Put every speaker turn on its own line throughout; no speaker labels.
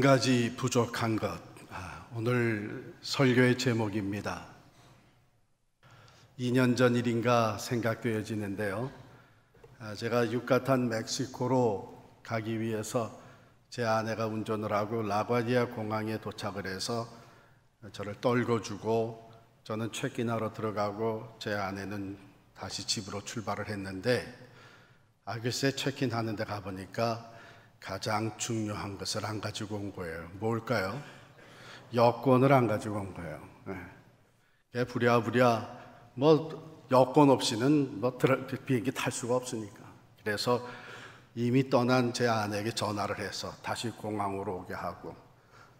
한 가지 부족한 것. 아, 오늘 설교의 제목입니다. 2년 전 일인가 생각되어지는데요. 아, 제가 육가탄 멕시코로 가기 위해서 제 아내가 운전을 하고 라과디아 공항에 도착을 해서 저를 떨궈주고 저는 체인하러 들어가고 제 아내는 다시 집으로 출발을 했는데 아 글쎄 체인하는데 가보니까 가장 중요한 것을 안 가지고 온 거예요. 뭘까요? 여권을 안 가지고 온 거예요. 네. 부랴부랴 뭐 여권 없이는 뭐 비행기 탈 수가 없으니까. 그래서 이미 떠난 제 아내에게 전화를 해서 다시 공항으로 오게 하고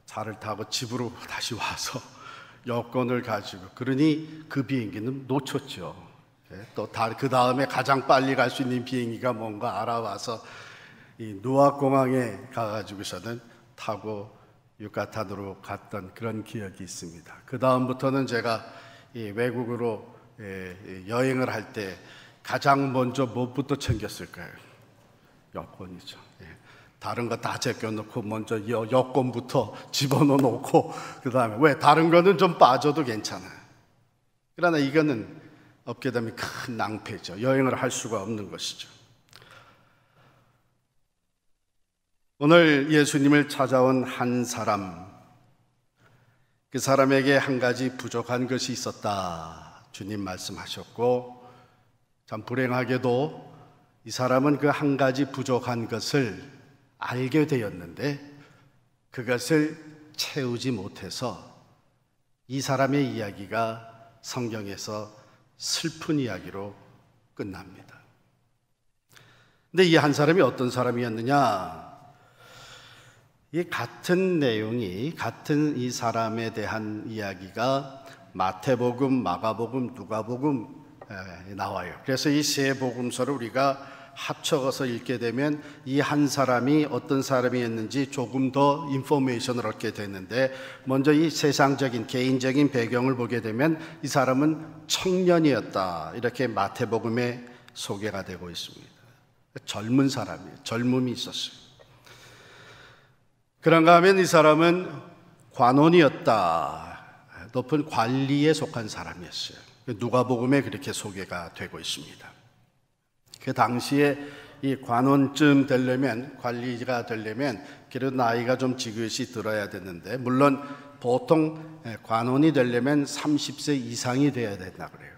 차를 타고 집으로 다시 와서 여권을 가지고 그러니 그 비행기는 놓쳤죠. 예. 네. 또그 다음에 가장 빨리 갈 수 있는 비행기가 뭔가 알아와서 이 노아 공항에 가가지고서는 타고 유카탄으로 갔던 그런 기억이 있습니다. 그 다음부터는 제가 외국으로 예, 여행을 할 때 가장 먼저 무엇부터 챙겼을 까요 여권이죠. 예. 다른 거 다 제껴놓고 먼저 여권부터 집어넣어놓고 그 다음에 왜 다른 거는 좀 빠져도 괜찮아. 그러나 이거는 없게 되면 큰 낭패죠. 여행을 할 수가 없는 것이죠. 오늘 예수님을 찾아온 한 사람, 그 사람에게 한 가지 부족한 것이 있었다. 주님 말씀하셨고, 참 불행하게도 이 사람은 그 한 가지 부족한 것을 알게 되었는데, 그것을 채우지 못해서 이 사람의 이야기가 성경에서 슬픈 이야기로 끝납니다. 근데 이 한 사람이 어떤 사람이었느냐? 이 같은 내용이 같은 이 사람에 대한 이야기가 마태복음, 마가복음, 누가복음 나와요. 그래서 이 세 복음서를 우리가 합쳐서 읽게 되면 이 한 사람이 어떤 사람이었는지 조금 더 인포메이션을 얻게 되는데 먼저 이 세상적인 개인적인 배경을 보게 되면 이 사람은 청년이었다 이렇게 마태복음에 소개가 되고 있습니다. 젊은 사람이 에요 젊음이 있었어요. 그런가 하면 이 사람은 관원이었다. 높은 관리에 속한 사람이었어요. 누가복음에 그렇게 소개가 되고 있습니다. 그 당시에 이 관원쯤 되려면 관리가 되려면 그래도 나이가 좀 지긋이 들어야 되는데 물론 보통 관원이 되려면 30세 이상이 돼야 된다 그래요.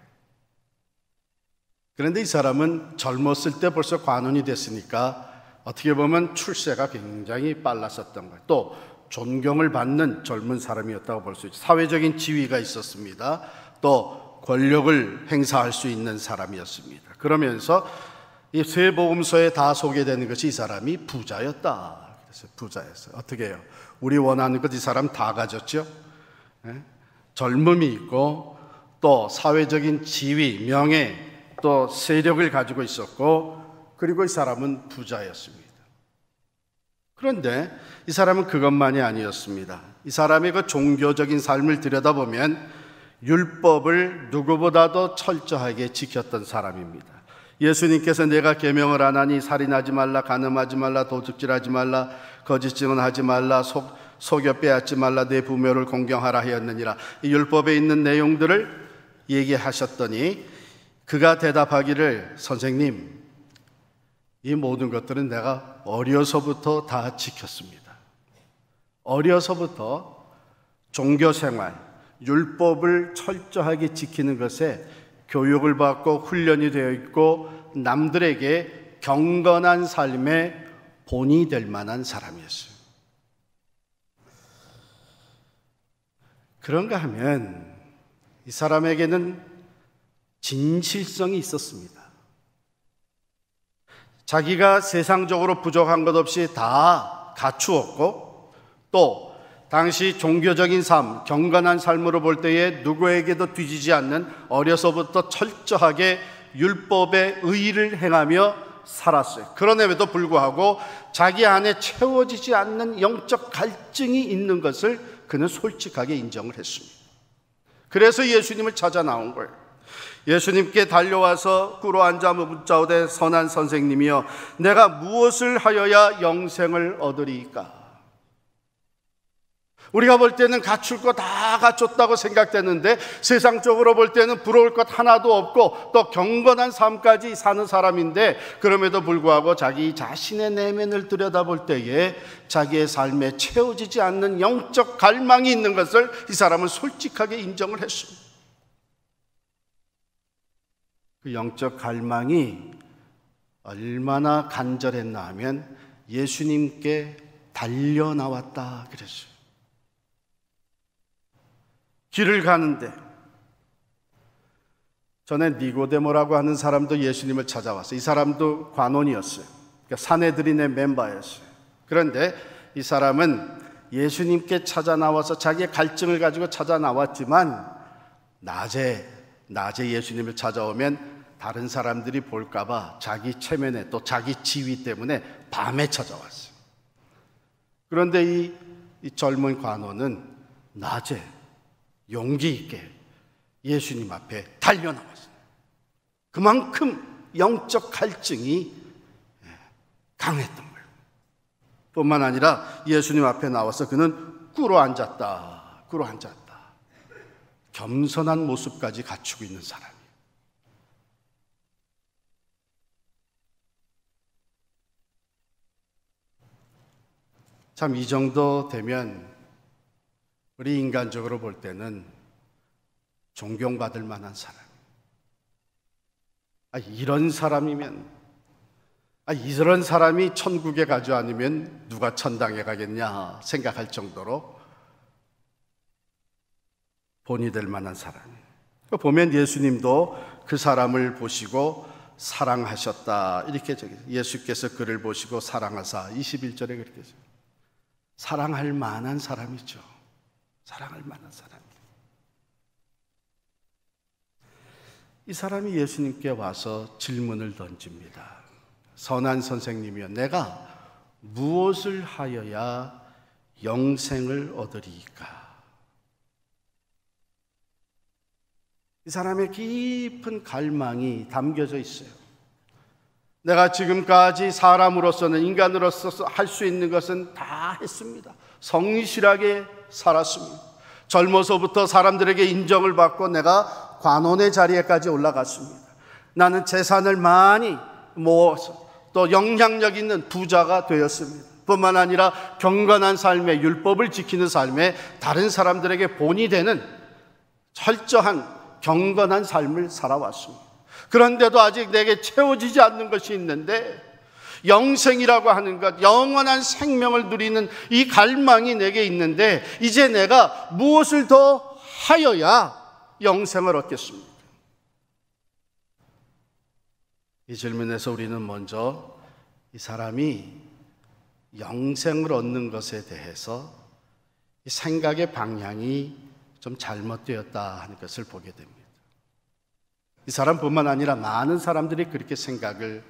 그런데 이 사람은 젊었을 때 벌써 관원이 됐으니까 어떻게 보면 출세가 굉장히 빨랐었던 거예요. 또 존경을 받는 젊은 사람이었다고 볼 수 있죠. 사회적인 지위가 있었습니다. 또 권력을 행사할 수 있는 사람이었습니다. 그러면서 이 세보험서에 다 소개되는 것이 이 사람이 부자였다. 그래서 부자였어요. 어떻게 해요? 우리 원하는 것 이 사람 다 가졌죠. 네? 젊음이 있고 또 사회적인 지위, 명예, 또 세력을 가지고 있었고 그리고 이 사람은 부자였습니다. 그런데 이 사람은 그것만이 아니었습니다. 이 사람의 그 종교적인 삶을 들여다보면 율법을 누구보다도 철저하게 지켰던 사람입니다. 예수님께서 내가 계명을 안 하니 살인하지 말라 가늠하지 말라 도둑질하지 말라 거짓 증언하지 말라 속 속여 빼앗지 말라 내 부모를 공경하라 하였느니라 이 율법에 있는 내용들을 얘기하셨더니 그가 대답하기를 선생님 이 모든 것들은 내가 어려서부터 다 지켰습니다. 어려서부터 종교 생활, 율법을 철저하게 지키는 것에 교육을 받고 훈련이 되어 있고 남들에게 경건한 삶의 본이 될 만한 사람이었어요. 그런가 하면 이 사람에게는 진실성이 있었습니다. 자기가 세상적으로 부족한 것 없이 다 갖추었고 또 당시 종교적인 삶, 경건한 삶으로 볼 때에 누구에게도 뒤지지 않는 어려서부터 철저하게 율법의 의의를 행하며 살았어요. 그런에도 불구하고 자기 안에 채워지지 않는 영적 갈증이 있는 것을 그는 솔직하게 인정을 했습니다. 그래서 예수님을 찾아 나온 거예요. 예수님께 달려와서 꿇어 앉아 묻자오되 선한 선생님이여 내가 무엇을 하여야 영생을 얻으리이까 우리가 볼 때는 갖출 거 다 갖췄다고 생각되는데 세상적으로 볼 때는 부러울 것 하나도 없고 또 경건한 삶까지 사는 사람인데 그럼에도 불구하고 자기 자신의 내면을 들여다볼 때에 자기의 삶에 채워지지 않는 영적 갈망이 있는 것을 이 사람은 솔직하게 인정을 했습니다. 그 영적 갈망이 얼마나 간절했나 하면 예수님께 달려 나왔다 그랬어요. 길을 가는데 전에 니고데모라고 하는 사람도 예수님을 찾아왔어요. 이 사람도 관원이었어요. 그러니까 사내들인의 멤버였어요. 그런데 이 사람은 예수님께 찾아 나와서 자기의 갈증을 가지고 찾아 나왔지만 낮에 낮에 예수님을 찾아오면 다른 사람들이 볼까봐 자기 체면에 또 자기 지위 때문에 밤에 찾아왔어요. 그런데 이, 이 젊은 관원은 낮에 용기 있게 예수님 앞에 달려나왔습니다. 그만큼 영적 갈증이 예, 강했던 거예요. 뿐만 아니라 예수님 앞에 나와서 그는 꿇어 앉았다. 꿇어 앉았다. 겸손한 모습까지 갖추고 있는 사람이에요. 참 이 정도 되면 우리 인간적으로 볼 때는 존경받을 만한 사람. 아, 이런 사람이면, 아, 이런 사람이 천국에 가지 않으면 누가 천당에 가겠냐 생각할 정도로 본이 될 만한 사람이에요. 보면 예수님도 그 사람을 보시고 사랑하셨다. 이렇게 예수께서 그를 보시고 사랑하사 21절에 그렇게 해서 사랑할 만한 사람이죠. 사랑할 만한 사람. 이 사람이 예수님께 와서 질문을 던집니다. 선한 선생님이여, 내가 무엇을 하여야 영생을 얻으리까? 이 사람의 깊은 갈망이 담겨져 있어요. 내가 지금까지 사람으로서는 인간으로서 할 수 있는 것은 다 했습니다. 성실하게 살았습니다. 젊어서부터 사람들에게 인정을 받고 내가 관원의 자리에까지 올라갔습니다. 나는 재산을 많이 모아서 또 영향력 있는 부자가 되었습니다. 뿐만 아니라 경건한 삶의 율법을 지키는 삶에 다른 사람들에게 본이 되는 철저한 경건한 삶을 살아왔습니다. 그런데도 아직 내게 채워지지 않는 것이 있는데 영생이라고 하는 것, 영원한 생명을 누리는 이 갈망이 내게 있는데 이제 내가 무엇을 더 하여야 영생을 얻겠습니까? 이 질문에서 우리는 먼저 이 사람이 영생을 얻는 것에 대해서 생각의 방향이 좀 잘못되었다 하는 것을 보게 됩니다. 이 사람뿐만 아니라 많은 사람들이 그렇게 생각을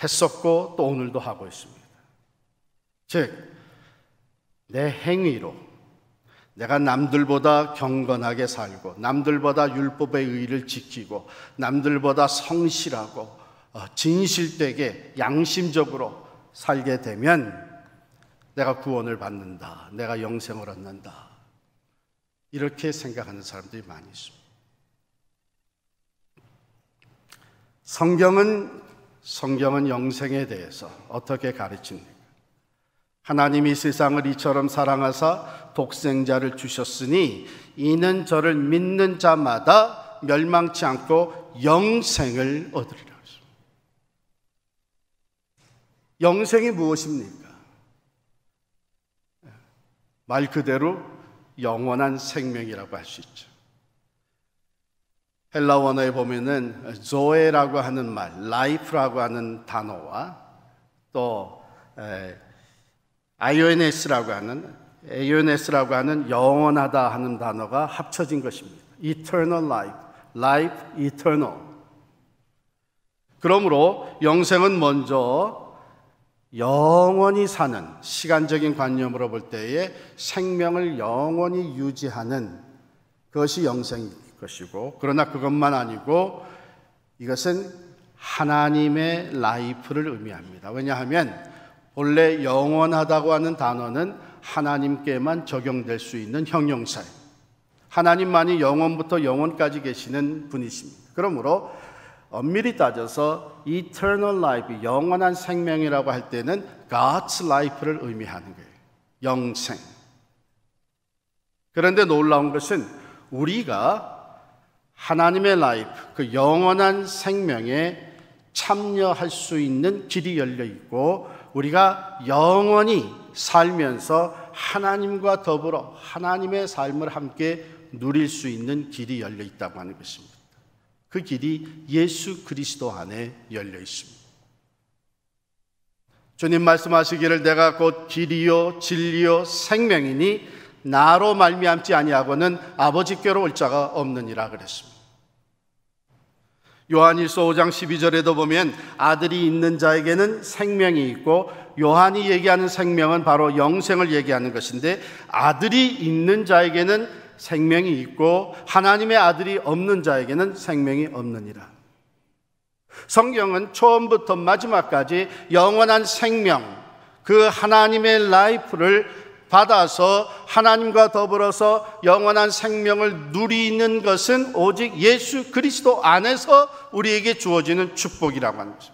했었고 또 오늘도 하고 있습니다. 즉, 내 행위로 내가 남들보다 경건하게 살고, 남들보다 율법의 의를 지키고, 남들보다 성실하고, 어, 진실되게, 양심적으로 살게 되면 내가 구원을 받는다. 내가 영생을 얻는다. 이렇게 생각하는 사람들이 많이 있습니다. 성경은 성경은 영생에 대해서 어떻게 가르칩니까? 하나님이 세상을 이처럼 사랑하사 독생자를 주셨으니 이는 저를 믿는 자마다 멸망치 않고 영생을 얻으리라. 영생이 무엇입니까? 말 그대로 영원한 생명이라고 할 수 있죠. 헬라 원어에 보면은 조에라고 하는 말, l i f 라고 하는 단어와 또 에, i o n e 라고 하는 a i o n e 라고 하는 영원하다 하는 단어가 합쳐진 것입니다. eternal life, life eternal. 그러므로 영생은 먼저 영원히 사는 시간적인 관념으로 볼 때에 생명을 영원히 유지하는 그것이 영생일 것이고 그러나 그것만 아니고 이것은 하나님의 라이프를 의미합니다. 왜냐하면 본래 영원하다고 하는 단어는 하나님께만 적용될 수 있는 형용사예요. 하나님만이 영원부터 영원까지 계시는 분이십니다. 그러므로 엄밀히 어, 따져서 eternal life, 영원한 생명이라고 할 때는 God's life를 의미하는 거예요. 영생. 그런데 놀라운 것은 우리가 하나님의 라이프, 그 영원한 생명에 참여할 수 있는 길이 열려 있고, 우리가 영원히 살면서 하나님과 더불어 하나님의 삶을 함께 누릴 수 있는 길이 열려 있다고 하는 것입니다. 그 길이 예수 그리스도 안에 열려 있습니다. 주님 말씀하시기를 내가 곧 길이요 진리요 생명이니 나로 말미암지 아니하고는 아버지께로 올 자가 없느니라 그랬습니다. 요한일서 5장 12절에도 보면 아들이 있는 자에게는 생명이 있고 요한이 얘기하는 생명은 바로 영생을 얘기하는 것인데 아들이 있는 자에게는 생명이 있고 하나님의 아들이 없는 자에게는 생명이 없느니라. 성경은 처음부터 마지막까지 영원한 생명, 그 하나님의 라이프를 받아서 하나님과 더불어서 영원한 생명을 누리는 것은 오직 예수 그리스도 안에서 우리에게 주어지는 축복이라고 합니다.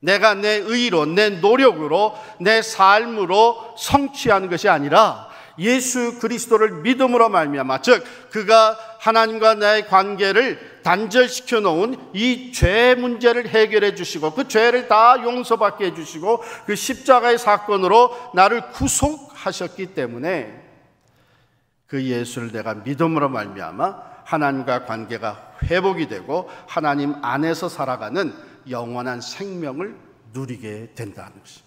내가 내 의로, 내 노력으로, 내 삶으로 성취하는 것이 아니라 예수 그리스도를 믿음으로 말미암아 즉 그가 하나님과 나의 관계를 단절시켜 놓은 이 죄 문제를 해결해 주시고 그 죄를 다 용서받게 해 주시고 그 십자가의 사건으로 나를 구속하셨기 때문에 그 예수를 내가 믿음으로 말미암아 하나님과 관계가 회복이 되고 하나님 안에서 살아가는 영원한 생명을 누리게 된다는 것입니다.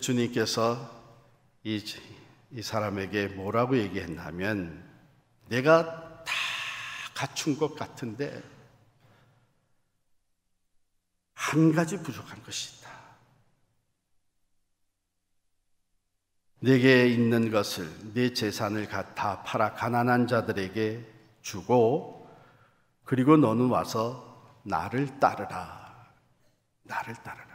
주님께서 이, 이 사람에게 뭐라고 얘기했냐면 내가 다 갖춘 것 같은데 한 가지 부족한 것이 있다. 내게 있는 것을 내 재산을 갖다 팔아 가난한 자들에게 주고 그리고 너는 와서 나를 따르라. 나를 따르라.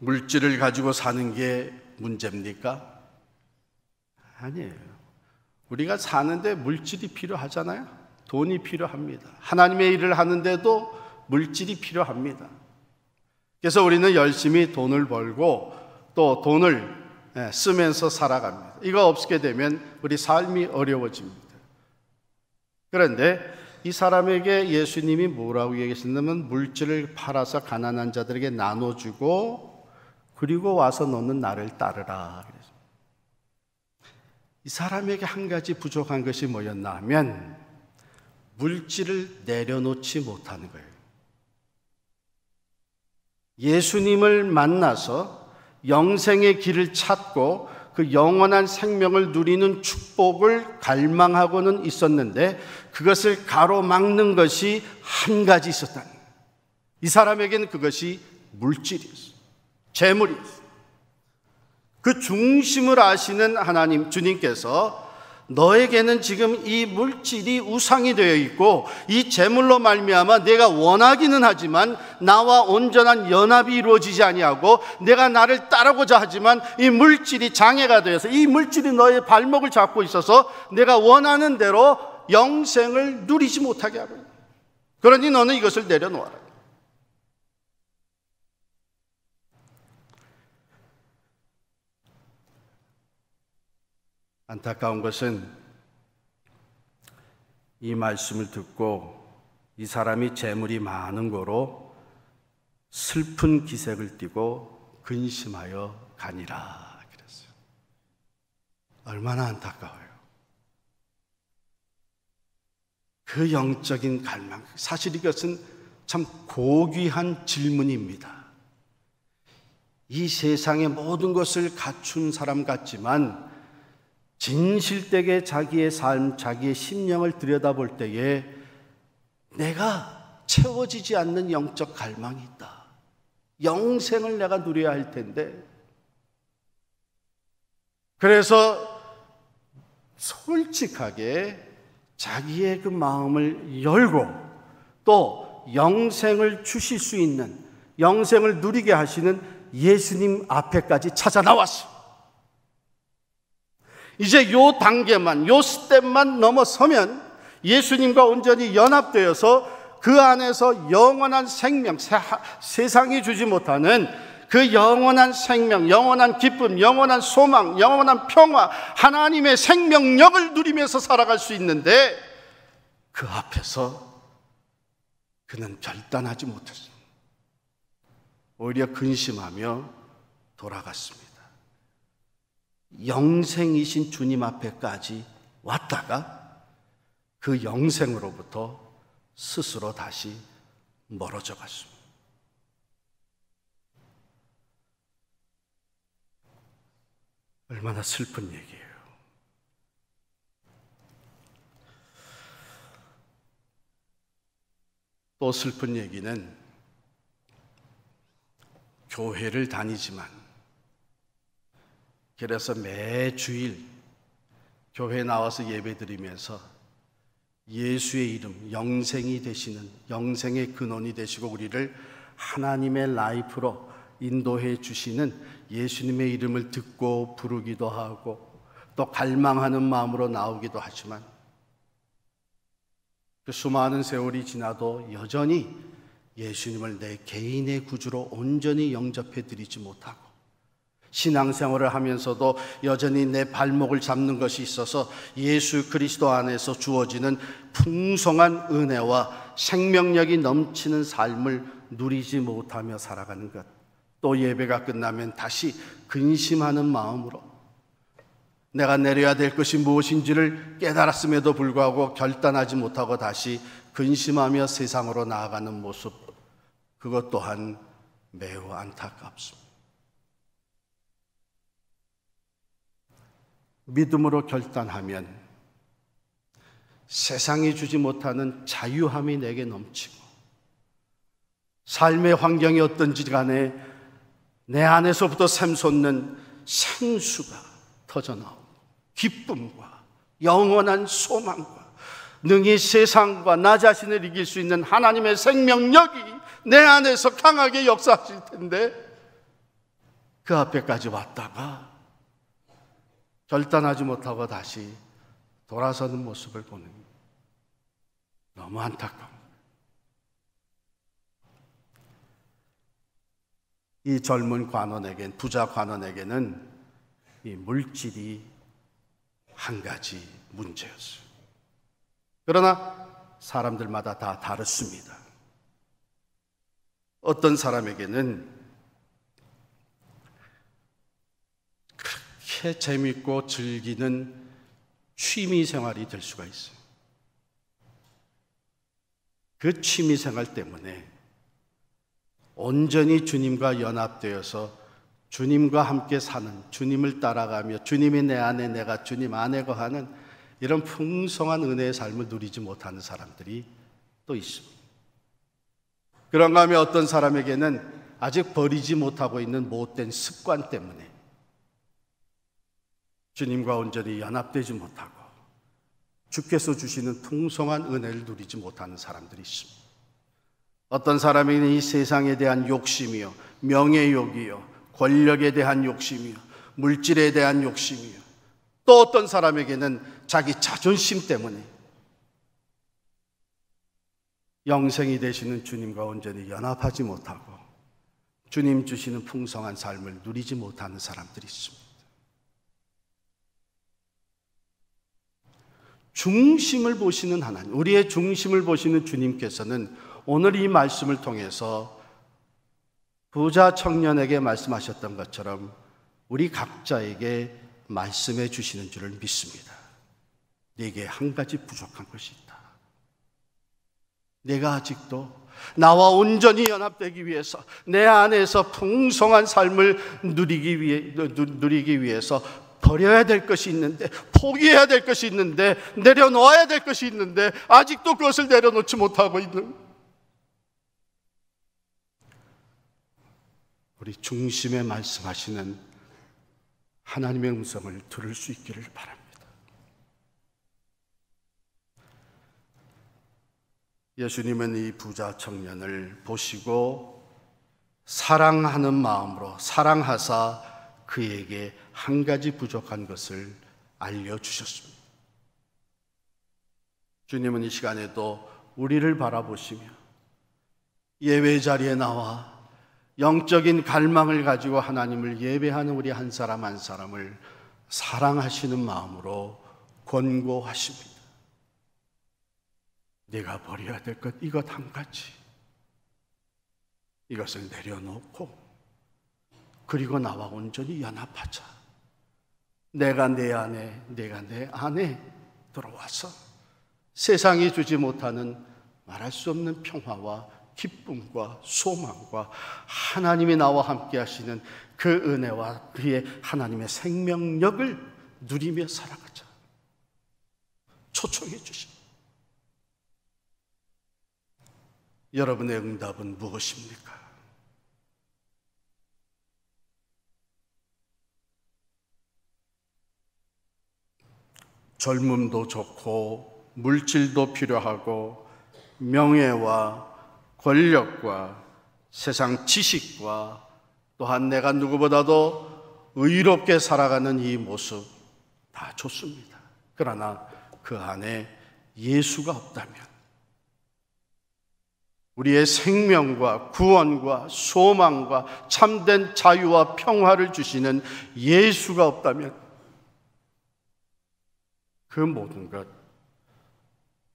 물질을 가지고 사는 게 문제입니까? 아니에요. 우리가 사는데 물질이 필요하잖아요. 돈이 필요합니다. 하나님의 일을 하는데도 물질이 필요합니다. 그래서 우리는 열심히 돈을 벌고 또 돈을 예, 쓰면서 살아갑니다. 이거 없게 되면 우리 삶이 어려워집니다. 그런데 이 사람에게 예수님이 뭐라고 얘기했냐면 물질을 팔아서 가난한 자들에게 나눠주고 그리고 와서 너는 나를 따르라. 이 사람에게 한 가지 부족한 것이 뭐였나 하면 물질을 내려놓지 못하는 거예요. 예수님을 만나서 영생의 길을 찾고 그 영원한 생명을 누리는 축복을 갈망하고는 있었는데 그것을 가로막는 것이 한 가지 있었다이 사람에게는 그것이 물질이었어요. 재물이었습니그 중심을 아시는 하나님 주님께서 너에게는 지금 이 물질이 우상이 되어 있고 이 재물로 말미암아 내가 원하기는 하지만 나와 온전한 연합이 이루어지지 아니하고 내가 나를 따르고자 하지만 이 물질이 장애가 되어서 이 물질이 너의 발목을 잡고 있어서 내가 원하는 대로 영생을 누리지 못하게 하고 있다. 그러니 너는 이것을 내려놓아라. 안타까운 것은 이 말씀을 듣고 이 사람이 재물이 많은 거로 슬픈 기색을 띠고 근심하여 가니라 그랬어요. 얼마나 안타까워요. 그 영적인 갈망. 사실 이것은 참 고귀한 질문입니다. 이 세상의 모든 것을 갖춘 사람 같지만 진실되게 자기의 삶, 자기의 심령을 들여다볼 때에 내가 채워지지 않는 영적 갈망이 있다. 영생을 내가 누려야 할 텐데. 그래서 솔직하게 자기의 그 마음을 열고 또 영생을 주실 수 있는 영생을 누리게 하시는 예수님 앞에까지 찾아 나왔습니다. 이제 요 단계만, 요 스텝만 넘어서면 예수님과 온전히 연합되어서 그 안에서 영원한 생명, 세상이 주지 못하는 그 영원한 생명, 영원한 기쁨, 영원한 소망, 영원한 평화, 하나님의 생명력을 누리면서 살아갈 수 있는데 그 앞에서 그는 결단하지 못했습니다. 오히려 근심하며 돌아갔습니다. 영생이신 주님 앞에까지 왔다가 그 영생으로부터 스스로 다시 멀어져 갔습니다. 얼마나 슬픈 얘기예요. 또 슬픈 얘기는 교회를 다니지만 그래서 매 주일 교회에 나와서 예배 드리면서 예수의 이름, 영생이 되시는, 영생의 근원이 되시고 우리를 하나님의 라이프로 인도해 주시는 예수님의 이름을 듣고 부르기도 하고 또 갈망하는 마음으로 나오기도 하지만 그 수많은 세월이 지나도 여전히 예수님을 내 개인의 구주로 온전히 영접해 드리지 못하고 신앙생활을 하면서도 여전히 내 발목을 잡는 것이 있어서 예수 그리스도 안에서 주어지는 풍성한 은혜와 생명력이 넘치는 삶을 누리지 못하며 살아가는 것. 또 예배가 끝나면 다시 근심하는 마음으로 내가 내려야 될 것이 무엇인지를 깨달았음에도 불구하고 결단하지 못하고 다시 근심하며 세상으로 나아가는 모습. 그것 또한 매우 안타깝습니다. 믿음으로 결단하면 세상이 주지 못하는 자유함이 내게 넘치고 삶의 환경이 어떤지 간에 내 안에서부터 샘솟는 생수가 터져나오고 기쁨과 영원한 소망과 능히 세상과 나 자신을 이길 수 있는 하나님의 생명력이 내 안에서 강하게 역사하실 텐데 그 앞에까지 왔다가 결단하지 못하고 다시 돌아서는 모습을 보는 너무 안타까운 이 젊은 관원에겐 부자 관원에게는 이 물질이 한 가지 문제였어요. 그러나 사람들마다 다 다릅니다. 어떤 사람에게는 그렇게 재밌고 즐기는 취미 생활이 될 수가 있어요. 그 취미 생활 때문에 온전히 주님과 연합되어서 주님과 함께 사는, 주님을 따라가며 주님이 내 안에 내가 주님 안에 거하는 이런 풍성한 은혜의 삶을 누리지 못하는 사람들이 또 있습니다. 그런가 하면 어떤 사람에게는 아직 버리지 못하고 있는 못된 습관 때문에 주님과 온전히 연합되지 못하고 주께서 주시는 풍성한 은혜를 누리지 못하는 사람들이 있습니다. 어떤 사람에게는 이 세상에 대한 욕심이요, 명예욕이요, 권력에 대한 욕심이요, 물질에 대한 욕심이요, 또 어떤 사람에게는 자기 자존심 때문에 영생이 되시는 주님과 온전히 연합하지 못하고 주님 주시는 풍성한 삶을 누리지 못하는 사람들이 있습니다. 중심을 보시는 하나님, 우리의 중심을 보시는 주님께서는 오늘 이 말씀을 통해서 부자 청년에게 말씀하셨던 것처럼 우리 각자에게 말씀해 주시는 줄을 믿습니다. 네게 한 가지 부족한 것이 있다. 내가 아직도 나와 온전히 연합되기 위해서 내 안에서 풍성한 삶을 누리기 위해 누리기 위해서 버려야 될 것이 있는데, 포기해야 될 것이 있는데, 내려놓아야 될 것이 있는데, 아직도 그것을 내려놓지 못하고 있는. 우리 중심에 말씀하시는 하나님의 음성을 들을 수 있기를 바랍니다. 예수님은 이 부자 청년을 보시고 사랑하는 마음으로 사랑하사 그에게 한 가지 부족한 것을 알려주셨습니다. 주님은 이 시간에도 우리를 바라보시며 예배 자리에 나와 영적인 갈망을 가지고 하나님을 예배하는 우리 한 사람 한 사람을 사랑하시는 마음으로 권고하십니다. 네가 버려야 될 것 이것 한 가지. 이것을 내려놓고 그리고 나와 온전히 연합하자. 내가 내 안에, 내가 내 안에 들어와서 세상이 주지 못하는 말할 수 없는 평화와 기쁨과 소망과 하나님이 나와 함께 하시는 그 은혜와 그의 하나님의 생명력을 누리며 살아가자. 초청해 주십니다. 여러분의 응답은 무엇입니까? 젊음도 좋고 물질도 필요하고 명예와 권력과 세상 지식과 또한 내가 누구보다도 의롭게 살아가는 이 모습 다 좋습니다. 그러나 그 안에 예수가 없다면 우리의 생명과 구원과 소망과 참된 자유와 평화를 주시는 예수가 없다면 그 모든 것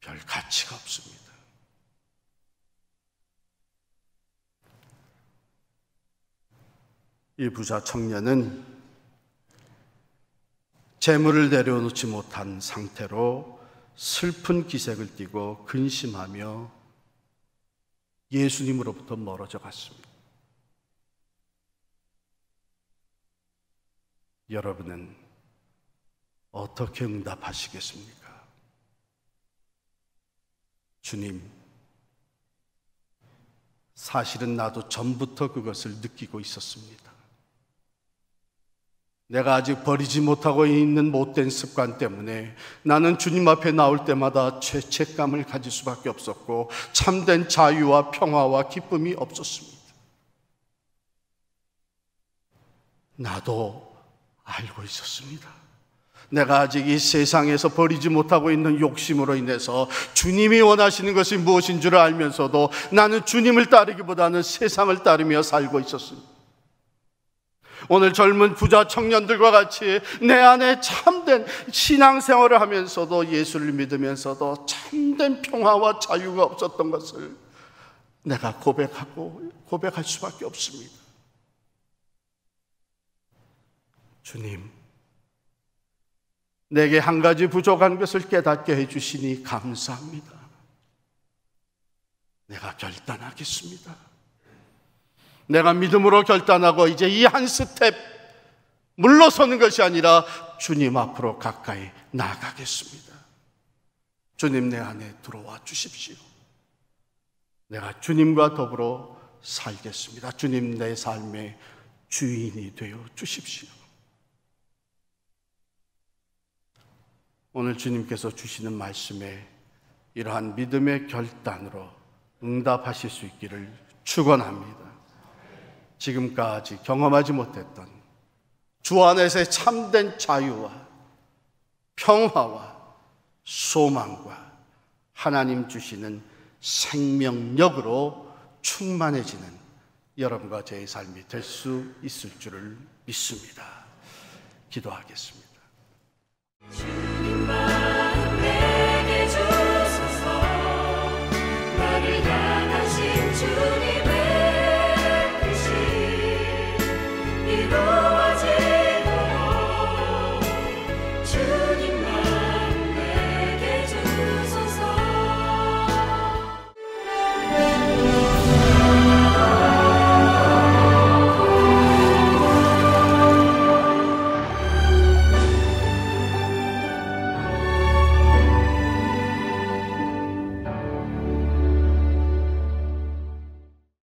별 가치가 없습니다. 이 부자 청년은 재물을 내려놓지 못한 상태로 슬픈 기색을 띠고 근심하며 예수님으로부터 멀어져 갔습니다. 여러분은 어떻게 응답하시겠습니까? 주님, 사실은 나도 전부터 그것을 느끼고 있었습니다. 내가 아직 버리지 못하고 있는 못된 습관 때문에 나는 주님 앞에 나올 때마다 죄책감을 가질 수밖에 없었고 참된 자유와 평화와 기쁨이 없었습니다. 나도 알고 있었습니다. 내가 아직 이 세상에서 버리지 못하고 있는 욕심으로 인해서 주님이 원하시는 것이 무엇인 줄 알면서도 나는 주님을 따르기보다는 세상을 따르며 살고 있었습니다. 오늘 젊은 부자 청년들과 같이 내 안에 참된 신앙생활을 하면서도 예수를 믿으면서도 참된 평화와 자유가 없었던 것을 내가 고백하고 고백할 수밖에 없습니다. 주님, 내게 한 가지 부족한 것을 깨닫게 해주시니 감사합니다. 내가 결단하겠습니다. 내가 믿음으로 결단하고 이제 이 한 스텝 물러서는 것이 아니라 주님 앞으로 가까이 나가겠습니다. 주님 내 안에 들어와 주십시오. 내가 주님과 더불어 살겠습니다. 주님 내 삶의 주인이 되어 주십시오. 오늘 주님께서 주시는 말씀에 이러한 믿음의 결단으로 응답하실 수 있기를 축원합니다. 지금까지 경험하지 못했던 주 안에서의 참된 자유와 평화와 소망과 하나님 주시는 생명력으로 충만해지는 여러분과 제 삶이 될 수 있을 줄을 믿습니다. 기도하겠습니다.